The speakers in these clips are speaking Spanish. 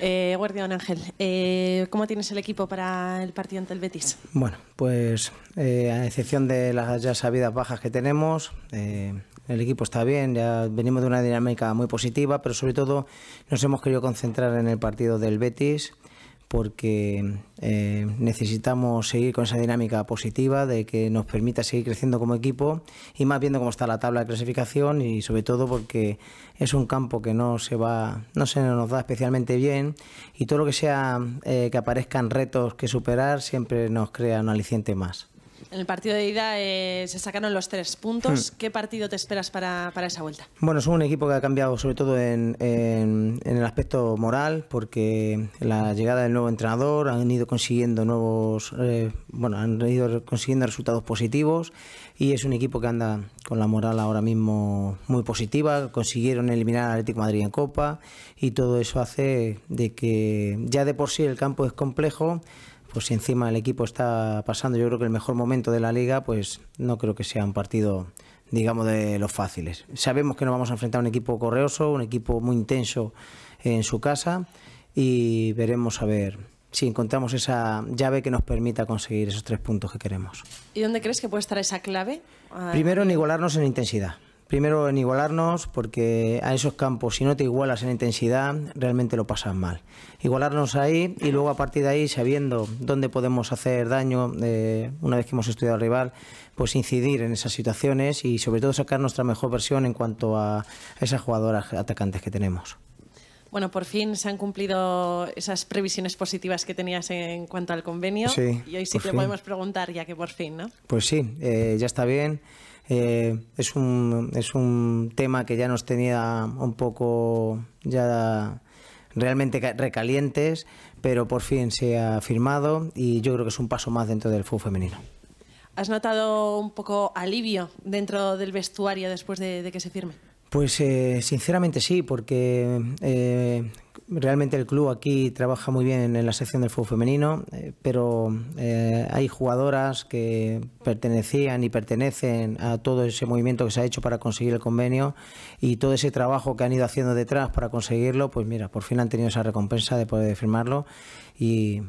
Eh, Guardián Ángel, eh, ¿cómo tienes el equipo para el partido ante el Betis? Bueno, pues eh, a excepción de las ya sabidas bajas que tenemos, el equipo está bien, ya venimos de una dinámica muy positiva, pero sobre todo nos hemos querido concentrar en el partido del Betis porque eh, necesitamos seguir con esa dinámica positiva de que nos permita seguir creciendo como equipo y más viendo cómo está la tabla de clasificación y sobre todo porque es un campo que no se va no se nos da especialmente bien y todo lo que sea eh, que aparezcan retos que superar siempre nos crea un aliciente más. En el partido de ida eh, se sacaron los tres puntos. Hmm. ¿Qué partido te esperas para, para, esa vuelta? Bueno, es un equipo que ha cambiado sobre todo en, el aspecto moral, porque la llegada del nuevo entrenador han ido consiguiendo nuevos, eh, bueno, han ido consiguiendo resultados positivos y es un equipo que anda con la moral ahora mismo muy positiva. Consiguieron eliminar al Atlético de Madrid en Copa y todo eso hace de que ya de por sí el campo es complejo pues si encima el equipo está pasando, yo creo que el mejor momento de la liga, pues no creo que sea un partido, digamos, de los fáciles. Sabemos que nos vamos a enfrentar a un equipo correoso, un equipo muy intenso en su casa y veremos a ver si encontramos esa llave que nos permita conseguir esos tres puntos que queremos. ¿Y dónde crees que puede estar esa clave? Ah, Primero en igualarnos en intensidad. Primero en igualarnos, porque a esos campos, si no te igualas en intensidad, realmente lo pasas mal. Igualarnos ahí y luego a partir de ahí, sabiendo dónde podemos hacer daño, eh, una vez que hemos estudiado al rival, pues incidir en esas situaciones y sobre todo sacar nuestra mejor versión en cuanto a esas jugadoras atacantes que tenemos. Bueno, por fin se han cumplido esas previsiones positivas que tenías en cuanto al convenio. Sí, y hoy sí te podemos preguntar, ya que por fin, ¿no? Pues sí, eh, ya está bien. Eh, es, un, es un tema que ya nos tenía un poco ya realmente recalientes, pero por fin se ha firmado y yo creo que es un paso más dentro del fútbol femenino. ¿Has notado un poco alivio dentro del vestuario después de, que se firme? Pues eh, sinceramente sí, porque eh, realmente el club aquí trabaja muy bien en la sección del fútbol femenino, eh, pero eh, hay jugadoras que pertenecían y pertenecen a todo ese movimiento que se ha hecho para conseguir el convenio y todo ese trabajo que han ido haciendo detrás para conseguirlo, pues mira, por fin han tenido esa recompensa de poder firmarlo y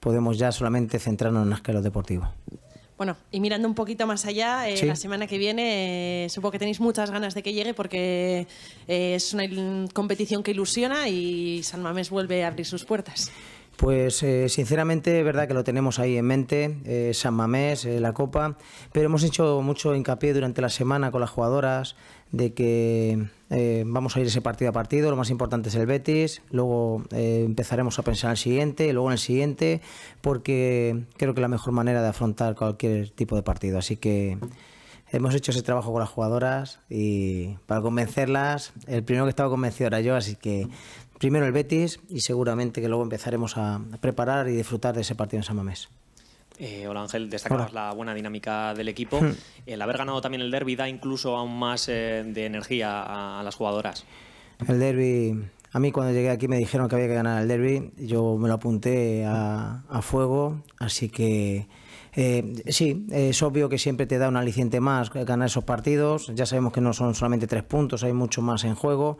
podemos ya solamente centrarnos en los deportivos. Bueno, y mirando un poquito más allá, eh, la semana que viene eh, supongo que tenéis muchas ganas de que llegue porque eh, es una competición que ilusiona y San Mamés vuelve a abrir sus puertas. Pues eh, sinceramente es verdad que lo tenemos ahí en mente, eh, San Mamés, eh, la Copa, pero hemos hecho mucho hincapié durante la semana con las jugadoras de que vamos a ir ese partido a partido, lo más importante es el Betis, luego empezaremos a pensar en el siguiente, luego en el siguiente, porque creo que es la mejor manera de afrontar cualquier tipo de partido, así que hemos hecho ese trabajo con las jugadoras y para convencerlas, el primero que estaba convencido era yo, así que primero el Betis y seguramente que luego empezaremos a preparar y disfrutar de ese partido en San Mamés. Eh, hola Ángel, destacamos la buena dinámica del equipo. Hmm. Eh, el haber ganado también el derby da incluso aún más eh, de energía a, las jugadoras. El derby, a mí cuando llegué aquí me dijeron que había que ganar el derby, yo me lo apunté a, a fuego, así que eh, sí, es obvio que siempre te da un aliciente más ganar esos partidos. Ya sabemos que no son solamente tres puntos, hay mucho más en juego,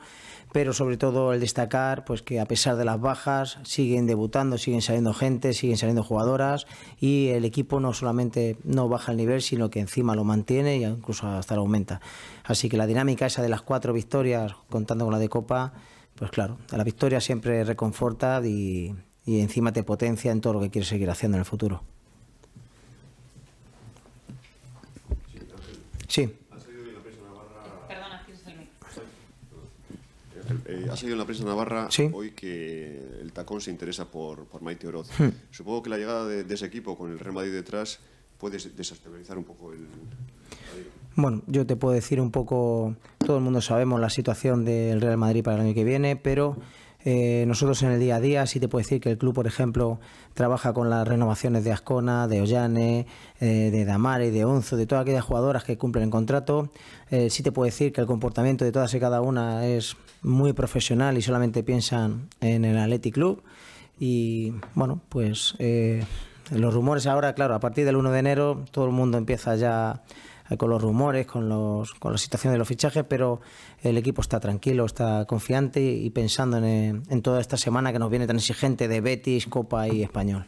pero sobre todo el destacar pues que a pesar de las bajas siguen debutando, siguen saliendo gente, siguen saliendo jugadoras y el equipo no solamente no baja el nivel, sino que encima lo mantiene y incluso hasta lo aumenta. Así que la dinámica esa de las cuatro victorias contando con la de Copa, pues claro, la victoria siempre reconforta y, y encima te potencia en todo lo que quieres seguir haciendo en el futuro. Sí. Eh, ha salido en la prensa navarra. ha salido la prensa navarra hoy que el tacón se interesa por, por Maite Oroz. Hmm. Supongo que la llegada de, de, ese equipo con el Real Madrid detrás puede desestabilizar un poco el. Bueno, yo te puedo decir un poco. Todo el mundo sabemos la situación del Real Madrid para el año que viene, pero eh, nosotros en el día a día sí te puedo decir que el club, por ejemplo, trabaja con las renovaciones de Ascona, de Ollane, eh, de Damare, de Onzo, de todas aquellas jugadoras que cumplen el contrato. Eh, sí te puedo decir que el comportamiento de todas y cada una es muy profesional y solamente piensan en el Athletic Club. Y bueno, pues los rumores ahora, claro, a partir del 1 de enero todo el mundo empieza ya eh, con los rumores, con, los, con la situación de los fichajes, pero el equipo está tranquilo, está confiante y pensando en, en toda esta semana que nos viene tan exigente de Betis, Copa y Español.